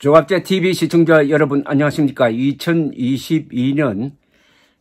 조갑제 TV 시청자 여러분 안녕하십니까 2022년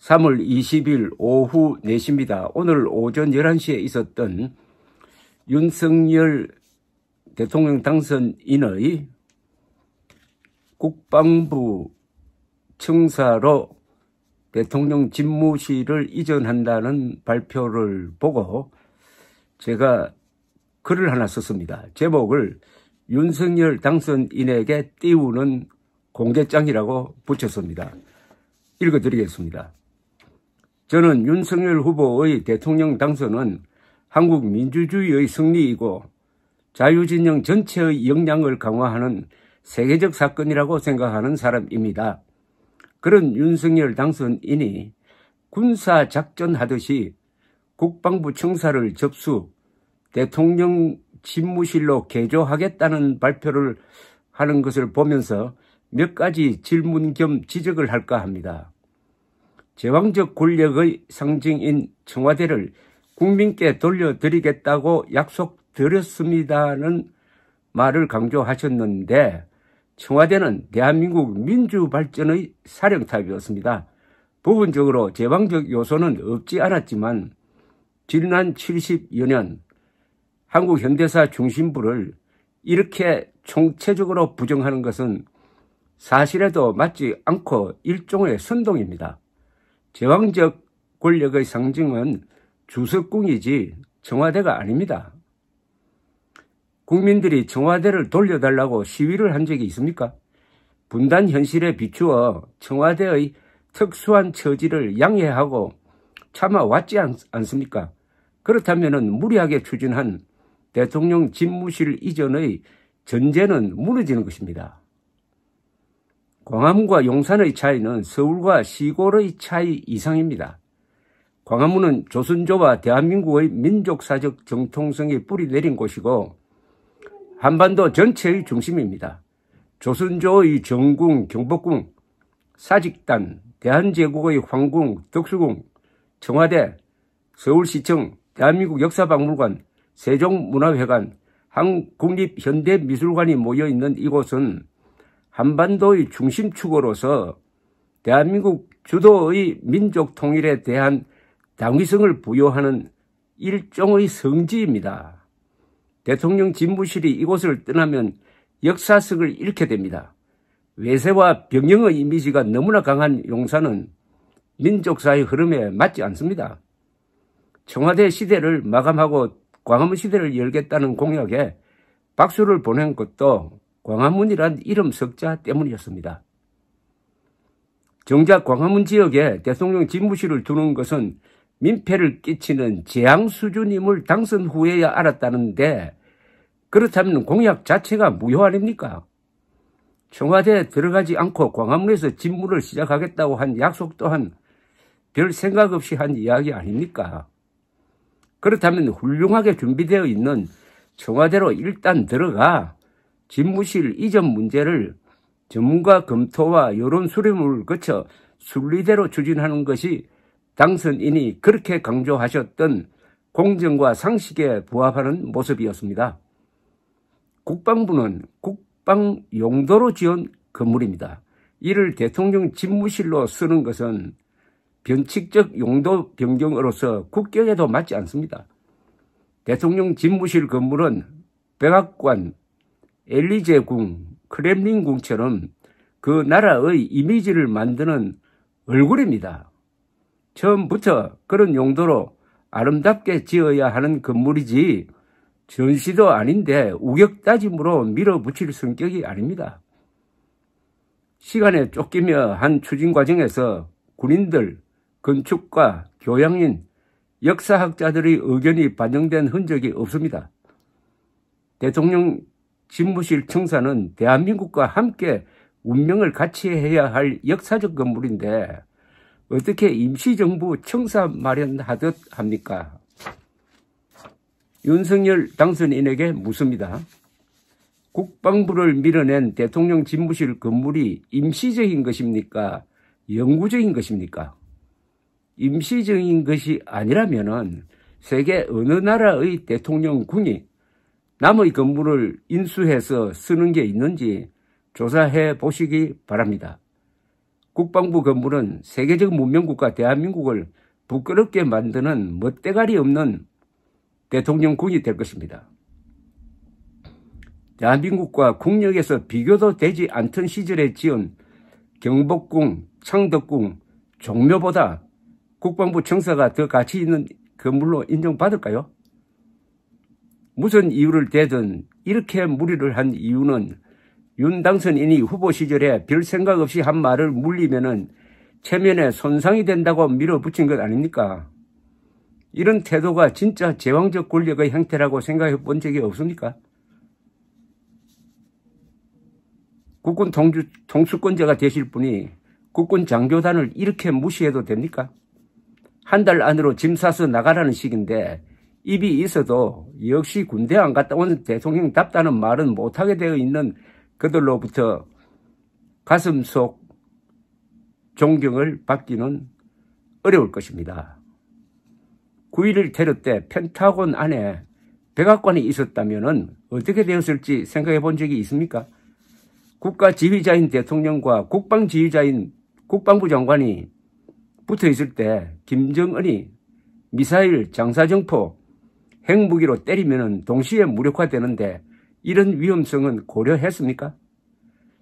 3월 20일 오후 4시입니다 오늘 오전 11시에 있었던 윤석열 대통령 당선인의 국방부 청사로 대통령 집무실을 이전한다는 발표를 보고 제가 글을 하나 썼습니다 제목을 윤석열 당선인에게 띄우는 공개장이라고 붙였습니다. 읽어드리겠습니다. 저는 윤석열 후보의 대통령 당선은 한국 민주주의의 승리이고 자유진영 전체의 역량을 강화하는 세계적 사건이라고 생각하는 사람입니다. 그런 윤석열 당선인이 군사작전하듯이 국방부 청사를 접수, 대통령 집무실로 개조하겠다는 발표를 하는 것을 보면서 몇 가지 질문 겸 지적을 할까 합니다. 제왕적 권력의 상징인 청와대를 국민께 돌려드리겠다고 약속드렸습니다는 말을 강조하셨는데 청와대는 대한민국 민주발전의 사령탑이었습니다. 부분적으로 제왕적 요소는 없지 않았지만 지난 70여년 한국 현대사 중심부를 이렇게 총체적으로 부정하는 것은 사실에도 맞지 않고 일종의 선동입니다. 제왕적 권력의 상징은 주석궁이지 청와대가 아닙니다. 국민들이 청와대를 돌려달라고 시위를 한 적이 있습니까? 분단 현실에 비추어 청와대의 특수한 처지를 양해하고 참아 왔지 않, 습니까 그렇다면 무리하게 추진한 대통령 집무실 이전의 전제는 무너지는 것입니다. 광화문과 용산의 차이는 서울과 시골의 차이 이상입니다. 광화문은 조선조와 대한민국의 민족사적 정통성이 뿌리내린 곳이고 한반도 전체의 중심입니다. 조선조의 정궁, 경복궁, 사직단, 대한제국의 황궁, 덕수궁, 청와대, 서울시청, 대한민국 역사박물관, 세종문화회관, 한국립현대미술관이 국 모여있는 이곳은 한반도의 중심축으로서 대한민국 주도의 민족 통일에 대한 당위성을 부여하는 일종의 성지입니다. 대통령 집무실이 이곳을 떠나면 역사 성을 잃게 됩니다. 외세와 병영의 이미지가 너무나 강한 용사는 민족사의 흐름에 맞지 않습니다. 청와대 시대를 마감하고 광화문 시대를 열겠다는 공약에 박수를 보낸 것도 광화문이란 이름 석자 때문이었습니다. 정작 광화문 지역에 대통령 집무실을 두는 것은 민폐를 끼치는 재앙 수준임을 당선 후에야 알았다는데 그렇다면 공약 자체가 무효 아닙니까? 청와대에 들어가지 않고 광화문에서 집무를 시작하겠다고 한 약속 또한 별 생각 없이 한 이야기 아닙니까? 그렇다면 훌륭하게 준비되어 있는 청와대로 일단 들어가 집무실 이전 문제를 전문가 검토와 여론 수렴을 거쳐 순리대로 추진하는 것이 당선인이 그렇게 강조하셨던 공정과 상식에 부합하는 모습이었습니다. 국방부는 국방 용도로 지은 건물입니다. 이를 대통령 집무실로 쓰는 것은 변칙적 용도 변경으로서 국경에도 맞지 않습니다. 대통령 집무실 건물은 백악관, 엘리제궁, 크렘린궁처럼 그 나라의 이미지를 만드는 얼굴입니다. 처음부터 그런 용도로 아름답게 지어야 하는 건물이지 전시도 아닌데 우격다짐으로 밀어붙일 성격이 아닙니다. 시간에 쫓기며 한 추진 과정에서 군인들, 건축가, 교양인, 역사학자들의 의견이 반영된 흔적이 없습니다. 대통령 집무실 청사는 대한민국과 함께 운명을 같이 해야 할 역사적 건물인데 어떻게 임시정부 청사 마련하듯 합니까? 윤석열 당선인에게 묻습니다. 국방부를 밀어낸 대통령 집무실 건물이 임시적인 것입니까? 영구적인 것입니까? 임시적인 것이 아니라면은 세계 어느 나라의 대통령궁이 남의 건물을 인수해서 쓰는 게 있는지 조사해 보시기 바랍니다. 국방부 건물은 세계적 문명국가 대한민국을 부끄럽게 만드는 멋대가리 없는 대통령궁이 될 것입니다. 대한민국과 국력에서 비교도 되지 않던 시절에 지은 경복궁, 창덕궁, 종묘보다 국방부 청사가 더 가치 있는 건물로 그 인정받을까요? 무슨 이유를 대든 이렇게 무리를 한 이유는 윤 당선인이 후보 시절에 별 생각 없이 한 말을 물리면은 체면에 손상이 된다고 밀어붙인 것 아닙니까? 이런 태도가 진짜 제왕적 권력의 형태라고 생각해 본 적이 없습니까? 국군 통주, 통수권자가 되실 분이 국군 장교단을 이렇게 무시해도 됩니까? 한달 안으로 짐 싸서 나가라는 식인데 입이 있어도 역시 군대 안 갔다 온 대통령답다는 말은 못하게 되어 있는 그들로부터 가슴 속 존경을 받기는 어려울 것입니다. 9일을 테러 때 펜타곤 안에 백악관이 있었다면 어떻게 되었을지 생각해 본 적이 있습니까? 국가 지휘자인 대통령과 국방 지휘자인 국방부 장관이 붙어 있을 때 김정은이 미사일, 장사정포, 핵무기로 때리면 동시에 무력화되는데 이런 위험성은 고려했습니까?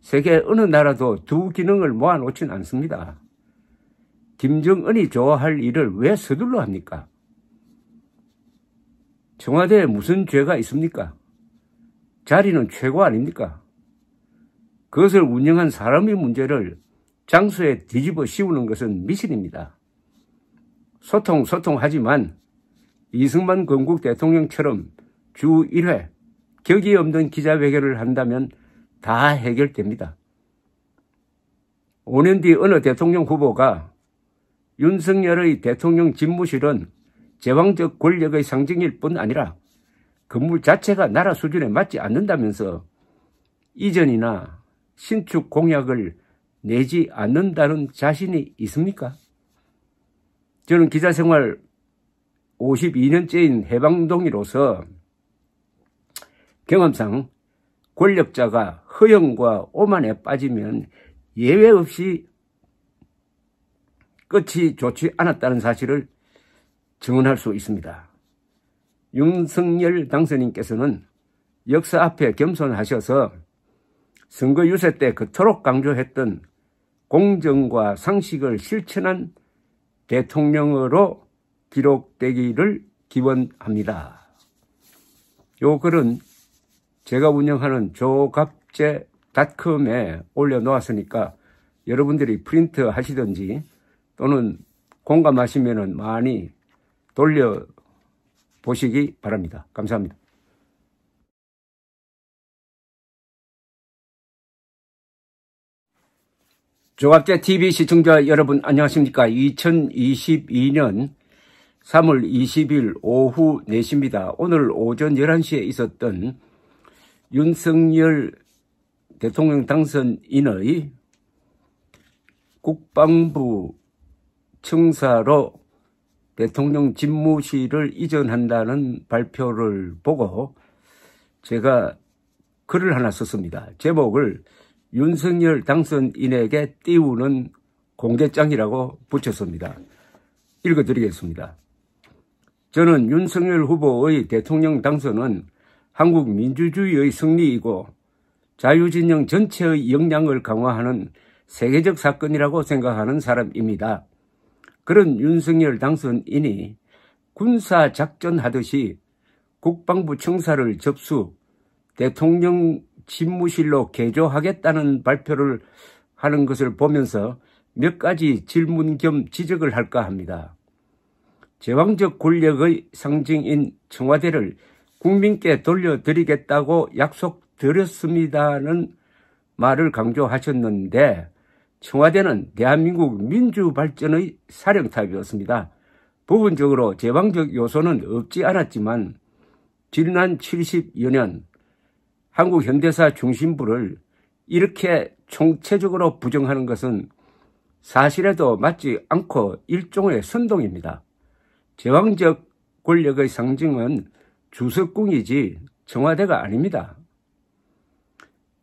세계 어느 나라도 두 기능을 모아놓진 않습니다. 김정은이 좋아할 일을 왜 서둘러 합니까? 청와대에 무슨 죄가 있습니까? 자리는 최고 아닙니까? 그것을 운영한 사람의 문제를 장소에 뒤집어 씌우는 것은 미신입니다. 소통 소통하지만 이승만 건국 대통령처럼 주 1회 격이 없는 기자회견을 한다면 다 해결됩니다. 5년 뒤 어느 대통령 후보가 윤석열의 대통령 집무실은 제왕적 권력의 상징일 뿐 아니라 건물 자체가 나라 수준에 맞지 않는다면서 이전이나 신축 공약을 내지 않는다는 자신이 있습니까? 저는 기자 생활 52년째인 해방동이로서 경험상 권력자가 허영과 오만에 빠지면 예외 없이 끝이 좋지 않았다는 사실을 증언할 수 있습니다. 윤석열 당선인께서는 역사 앞에 겸손하셔서 선거 유세 때 그토록 강조했던 공정과 상식을 실천한 대통령으로 기록되기를 기원합니다. 요 글은 제가 운영하는 조갑제닷컴에 올려놓았으니까 여러분들이 프린트 하시든지 또는 공감하시면 많이 돌려보시기 바랍니다. 감사합니다. 조갑제 TV 시청자 여러분 안녕하십니까 2022년 3월 20일 오후 4시입니다 오늘 오전 11시에 있었던 윤석열 대통령 당선인의 국방부 청사로 대통령 집무실을 이전한다는 발표를 보고 제가 글을 하나 썼습니다 제목을 윤석열 당선인에게 띄우는 공개장이라고 붙였습니다. 읽어드리겠습니다. 저는 윤석열 후보의 대통령 당선은 한국 민주주의의 승리이고 자유진영 전체의 역량을 강화하는 세계적 사건이라고 생각하는 사람입니다. 그런 윤석열 당선인이 군사작전하듯이 국방부 청사를 접수, 대통령 집무실로 개조하겠다는 발표를 하는 것을 보면서 몇 가지 질문 겸 지적을 할까 합니다. 제왕적 권력의 상징인 청와대를 국민께 돌려드리겠다고 약속드렸습니다는 말을 강조하셨는데 청와대는 대한민국 민주발전의 사령탑이었습니다. 부분적으로 제왕적 요소는 없지 않았지만 지난 70여년 한국 현대사 중심부를 이렇게 총체적으로 부정하는 것은 사실에도 맞지 않고 일종의 선동입니다. 제왕적 권력의 상징은 주석궁이지 청와대가 아닙니다.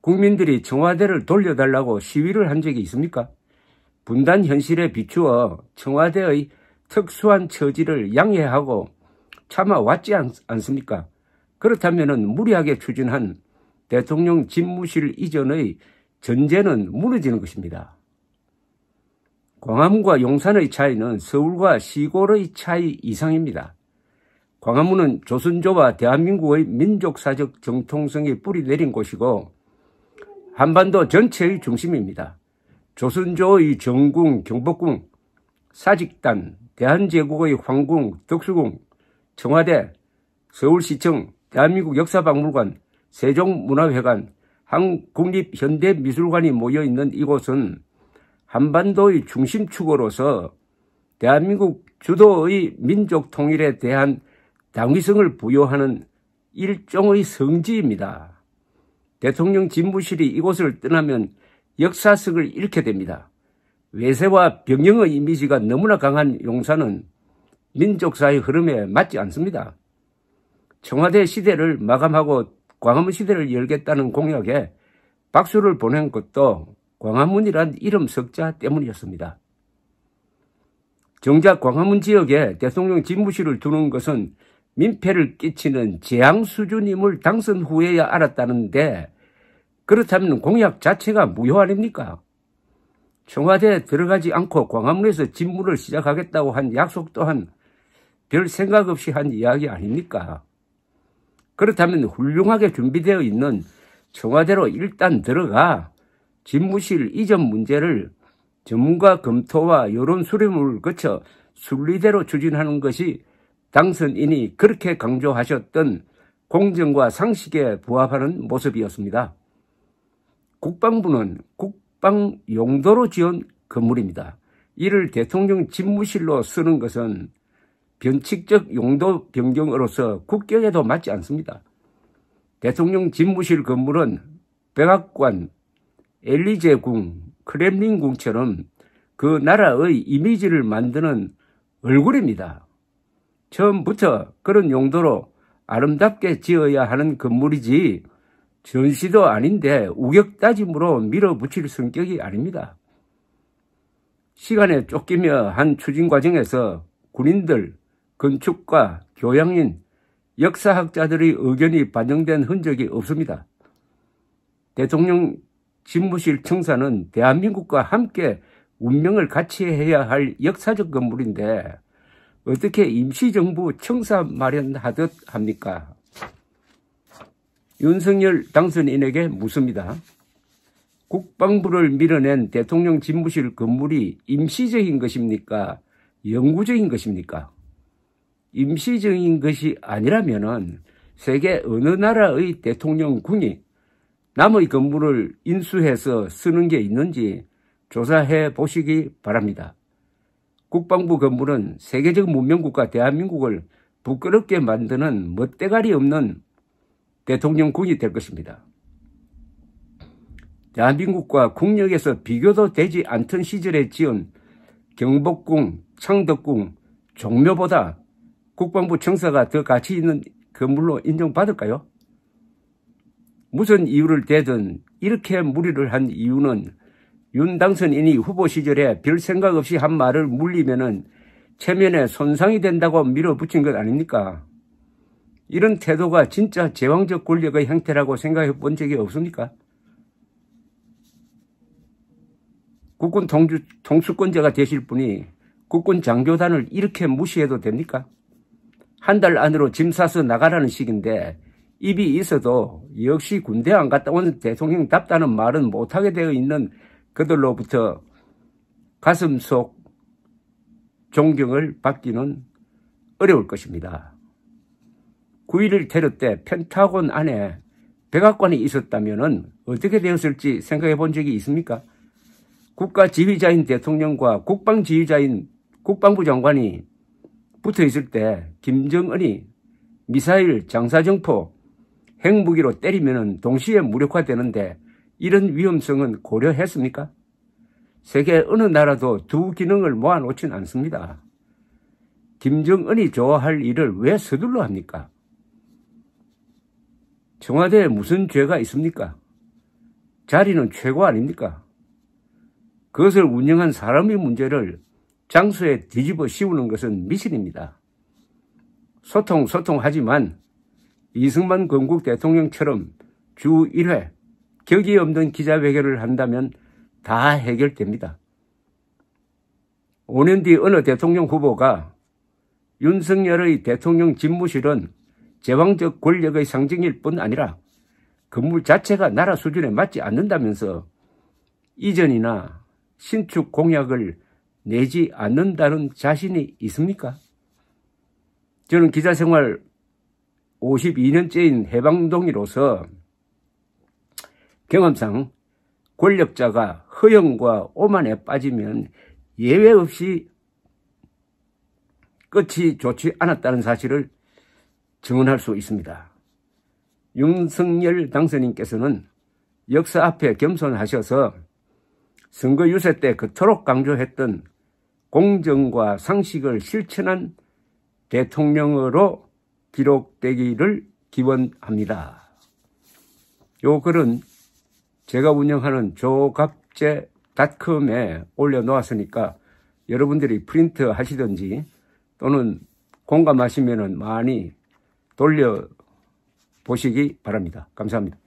국민들이 청와대를 돌려달라고 시위를 한 적이 있습니까? 분단 현실에 비추어 청와대의 특수한 처지를 양해하고 참아 왔지 않, 습니까 그렇다면 무리하게 추진한 대통령 집무실 이전의 전제는 무너지는 것입니다. 광화문과 용산의 차이는 서울과 시골의 차이 이상입니다. 광화문은 조선조와 대한민국의 민족사적 정통성이 뿌리내린 곳이고 한반도 전체의 중심입니다. 조선조의 정궁, 경복궁, 사직단, 대한제국의 황궁, 덕수궁, 청와대, 서울시청, 대한민국 역사박물관, 세종문화회관, 한국립현대미술관이 국 모여있는 이곳은 한반도의 중심축으로서 대한민국 주도의 민족 통일에 대한 당위성을 부여하는 일종의 성지입니다. 대통령 집무실이 이곳을 떠나면 역사 속을 잃게 됩니다. 외세와 병영의 이미지가 너무나 강한 용사는 민족사의 흐름에 맞지 않습니다. 청와대 시대를 마감하고 광화문 시대를 열겠다는 공약에 박수를 보낸 것도 광화문이란 이름 석자 때문이었습니다. 정작 광화문 지역에 대통령 집무실을 두는 것은 민폐를 끼치는 재앙 수준임을 당선 후에야 알았다는데 그렇다면 공약 자체가 무효 아닙니까? 청와대에 들어가지 않고 광화문에서 집무를 시작하겠다고 한 약속 또한 별 생각 없이 한 이야기 아닙니까? 그렇다면 훌륭하게 준비되어 있는 청와대로 일단 들어가 집무실 이전 문제를 전문가 검토와 여론 수렴을 거쳐 순리대로 추진하는 것이 당선인이 그렇게 강조하셨던 공정과 상식에 부합하는 모습이었습니다. 국방부는 국방 용도로 지은 건물입니다. 이를 대통령 집무실로 쓰는 것은 변칙적 용도 변경으로서 국경에도 맞지 않습니다. 대통령 집무실 건물은 백악관, 엘리제궁, 크렘린궁처럼 그 나라의 이미지를 만드는 얼굴입니다. 처음부터 그런 용도로 아름답게 지어야 하는 건물이지 전시도 아닌데 우격다짐으로 밀어붙일 성격이 아닙니다. 시간에 쫓기며 한 추진 과정에서 군인들, 건축가, 교양인, 역사학자들의 의견이 반영된 흔적이 없습니다. 대통령 집무실 청사는 대한민국과 함께 운명을 같이 해야 할 역사적 건물인데 어떻게 임시정부 청사 마련하듯 합니까? 윤석열 당선인에게 묻습니다. 국방부를 밀어낸 대통령 집무실 건물이 임시적인 것입니까? 영구적인 것입니까? 임시적인 것이 아니라면은 세계 어느 나라의 대통령군이 남의 건물을 인수해서 쓰는 게 있는지 조사해 보시기 바랍니다. 국방부 건물은 세계적 문명국가 대한민국을 부끄럽게 만드는 멋대가리 없는 대통령궁이 될 것입니다. 대한민국과 국력에서 비교도 되지 않던 시절에 지은 경복궁, 창덕궁, 종묘보다 국방부 청사가 더 가치 있는 건물로 인정받을까요? 무슨 이유를 대든 이렇게 무리를 한 이유는 윤 당선인이 후보 시절에 별 생각 없이 한 말을 물리면은 체면에 손상이 된다고 밀어붙인 것 아닙니까? 이런 태도가 진짜 제왕적 권력의 형태라고 생각해 본 적이 없습니까? 국군 통주, 통수권자가 되실 분이 국군 장교단을 이렇게 무시해도 됩니까? 한달 안으로 짐 싸서 나가라는 식인데 입이 있어도 역시 군대 안 갔다 온 대통령답다는 말은 못하게 되어 있는 그들로부터 가슴 속 존경을 받기는 어려울 것입니다. 9일을 테러 때 펜타곤 안에 백악관이 있었다면 어떻게 되었을지 생각해 본 적이 있습니까? 국가 지휘자인 대통령과 국방 지휘자인 국방부 장관이 붙어 있을 때 김정은이 미사일, 장사정포, 핵무기로 때리면 동시에 무력화되는데 이런 위험성은 고려했습니까? 세계 어느 나라도 두 기능을 모아놓진 않습니다. 김정은이 좋아할 일을 왜 서둘러 합니까? 청와대에 무슨 죄가 있습니까? 자리는 최고 아닙니까? 그것을 운영한 사람의 문제를 장소에 뒤집어 씌우는 것은 미신입니다. 소통 소통하지만 이승만 건국 대통령처럼 주 1회 격이 없는 기자회견을 한다면 다 해결됩니다. 5년 뒤 어느 대통령 후보가 윤석열의 대통령 집무실은 제왕적 권력의 상징일 뿐 아니라 건물 자체가 나라 수준에 맞지 않는다면서 이전이나 신축 공약을 내지 않는다는 자신이 있습니까? 저는 기자 생활 52년째인 해방동이로서 경험상 권력자가 허영과 오만에 빠지면 예외 없이 끝이 좋지 않았다는 사실을 증언할 수 있습니다. 윤석열 당선인께서는 역사 앞에 겸손하셔서 선거 유세 때 그토록 강조했던 공정과 상식을 실천한 대통령으로 기록되기를 기원합니다. 요 글은 제가 운영하는 조갑제닷컴에 올려놓았으니까 여러분들이 프린트 하시든지 또는 공감하시면 많이 돌려보시기 바랍니다. 감사합니다.